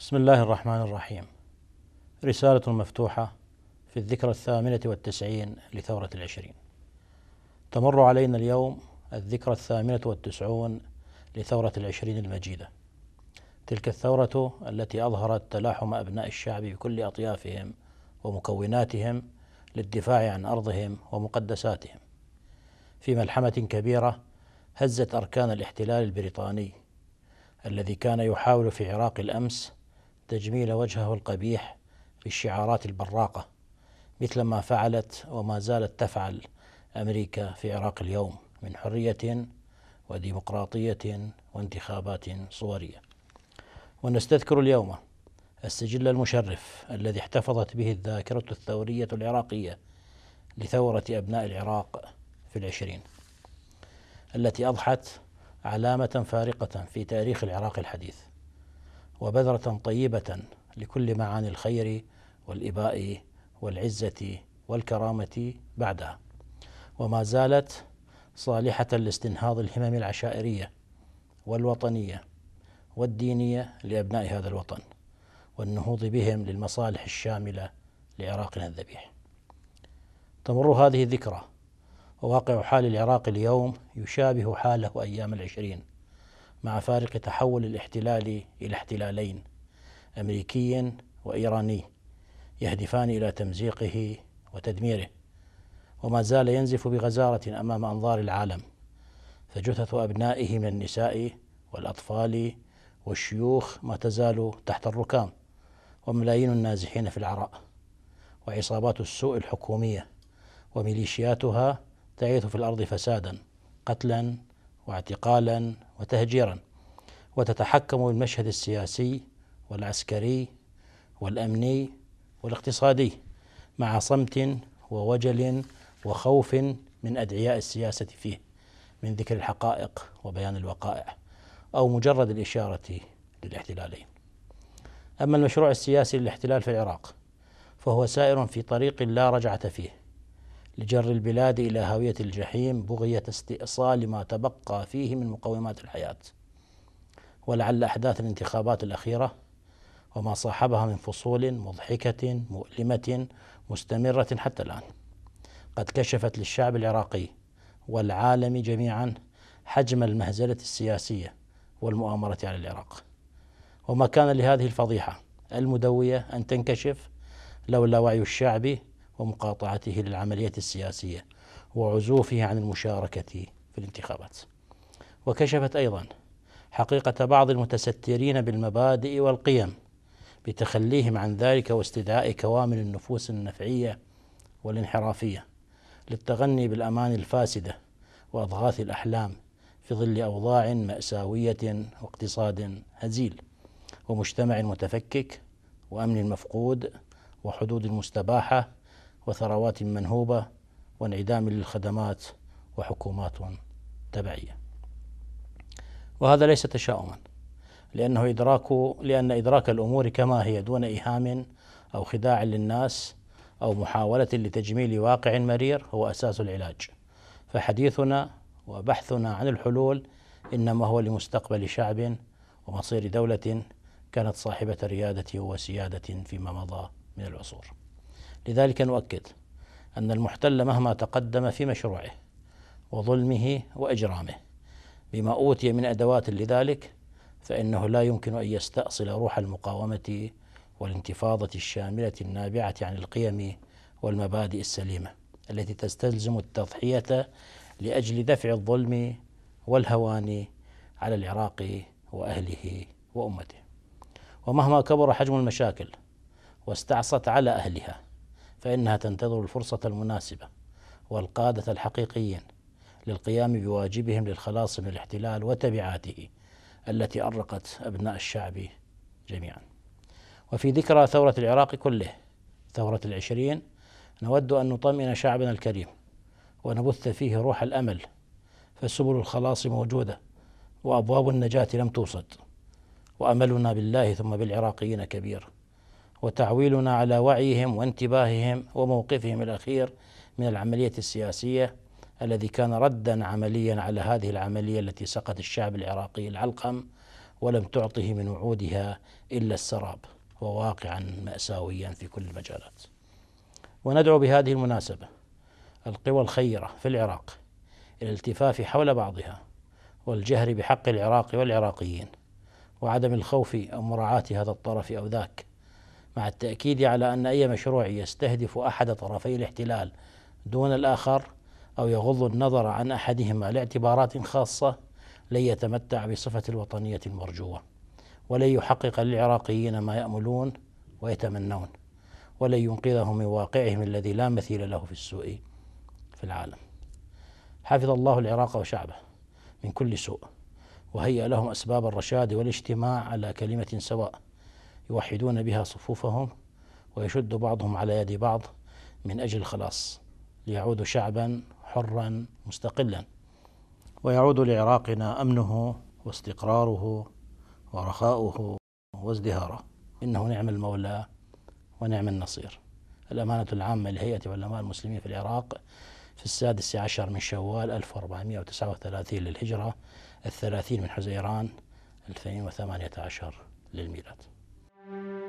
بسم الله الرحمن الرحيم رسالة مفتوحة في الذكرى الثامنة والتسعين لثورة العشرين تمر علينا اليوم الذكرى الثامنة والتسعون لثورة العشرين المجيدة تلك الثورة التي أظهرت تلاحم أبناء الشعب بكل أطيافهم ومكوناتهم للدفاع عن أرضهم ومقدساتهم في ملحمة كبيرة هزت أركان الاحتلال البريطاني الذي كان يحاول في عراق الأمس تجميل وجهه القبيح بالشعارات البراقة مثل ما فعلت وما زالت تفعل أمريكا في عراق اليوم من حرية وديمقراطية وانتخابات صورية ونستذكر اليوم السجل المشرف الذي احتفظت به الذاكرة الثورية العراقية لثورة أبناء العراق في العشرين التي أضحت علامة فارقة في تاريخ العراق الحديث وبذرة طيبة لكل معاني الخير والإباء والعزة والكرامة بعدها وما زالت صالحة لاستنهاض الهمم العشائرية والوطنية والدينية لأبناء هذا الوطن والنهوض بهم للمصالح الشاملة لعراقنا الذبيح تمر هذه الذكرى وواقع حال العراق اليوم يشابه حاله أيام العشرين مع فارق تحول الاحتلال إلى احتلالين أمريكي وإيراني يهدفان إلى تمزيقه وتدميره وما زال ينزف بغزارة أمام أنظار العالم فجثث أبنائه من النساء والأطفال والشيوخ ما تزال تحت الركام وملايين النازحين في العراء وعصابات السوء الحكومية وميليشياتها تعيث في الأرض فسادا قتلا واعتقالا وتهجيرا وتتحكم بالمشهد السياسي والعسكري والامني والاقتصادي مع صمت ووجل وخوف من ادعياء السياسه فيه من ذكر الحقائق وبيان الوقائع او مجرد الاشاره للاحتلالين. اما المشروع السياسي للاحتلال في العراق فهو سائر في طريق لا رجعه فيه لجر البلاد إلى هاوية الجحيم بغية استئصال ما تبقى فيه من مقومات الحياة ولعل أحداث الانتخابات الأخيرة وما صاحبها من فصول مضحكة مؤلمة مستمرة حتى الآن قد كشفت للشعب العراقي والعالم جميعا حجم المهزلة السياسية والمؤامرة على العراق وما كان لهذه الفضيحة المدوية أن تنكشف لولا وعي الشعب ومقاطعته للعملية السياسية وعزوفه عن المشاركة في الانتخابات وكشفت أيضا حقيقة بعض المتسترين بالمبادئ والقيم بتخليهم عن ذلك واستدعاء كوامن النفوس النفعية والانحرافية للتغني بالأمان الفاسدة وأضغاث الأحلام في ظل أوضاع مأساوية واقتصاد هزيل ومجتمع متفكك وأمن مفقود وحدود مستباحة وثروات منهوبة وانعدام للخدمات وحكومات تبعية وهذا ليس تشاؤما لأنه إدراك لأن إدراك الأمور كما هي دون إيهام أو خداع للناس أو محاولة لتجميل واقع مرير هو أساس العلاج فحديثنا وبحثنا عن الحلول إنما هو لمستقبل شعب ومصير دولة كانت صاحبة ريادة وسيادة فيما مضى من العصور لذلك نؤكد أن المحتل مهما تقدم في مشروعه وظلمه وإجرامه بما أوتي من أدوات لذلك فإنه لا يمكن أن يستأصل روح المقاومة والانتفاضة الشاملة النابعة عن القيم والمبادئ السليمة التي تستلزم التضحية لأجل دفع الظلم والهوان على العراق وأهله وأمته ومهما كبر حجم المشاكل واستعصت على أهلها فإنها تنتظر الفرصة المناسبة والقادة الحقيقيين للقيام بواجبهم للخلاص من الاحتلال وتبعاته التي أرقت أبناء الشعب جميعا وفي ذكرى ثورة العراق كله ثورة العشرين نود أن نطمئن شعبنا الكريم ونبث فيه روح الأمل فسبل الخلاص موجودة وأبواب النجاة لم توصد وأملنا بالله ثم بالعراقيين كبير وتعويلنا على وعيهم وانتباههم وموقفهم الاخير من العمليه السياسيه الذي كان ردا عمليا على هذه العمليه التي سقط الشعب العراقي العلقم ولم تعطه من وعودها الا السراب وواقعا ماساويا في كل المجالات. وندعو بهذه المناسبه القوى الخيره في العراق الى الالتفاف حول بعضها والجهر بحق العراق والعراقيين وعدم الخوف او مراعاه هذا الطرف او ذاك مع التأكيد على أن أي مشروع يستهدف أحد طرفي الاحتلال دون الآخر أو يغض النظر عن أحدهما لاعتبارات خاصة لن يتمتع بصفة الوطنية المرجوة ولن يحقق للعراقيين ما يأملون ويتمنون ولن ينقذهم من واقعهم الذي لا مثيل له في السوء في العالم حفظ الله العراق وشعبه من كل سوء وهيأ لهم أسباب الرشاد والاجتماع على كلمة سواء يوحدون بها صفوفهم ويشد بعضهم على يد بعض من أجل الخلاص ليعودوا شعبا حرا مستقلا ويعود لعراقنا أمنه واستقراره ورخاؤه وازدهاره إنه نعم المولى ونعم النصير الأمانة العامة لهيئة علماء المسلمين في العراق في السادس عشر من شوال 1439 للهجرة الثلاثين من حزيران 2018 للميلاد thank you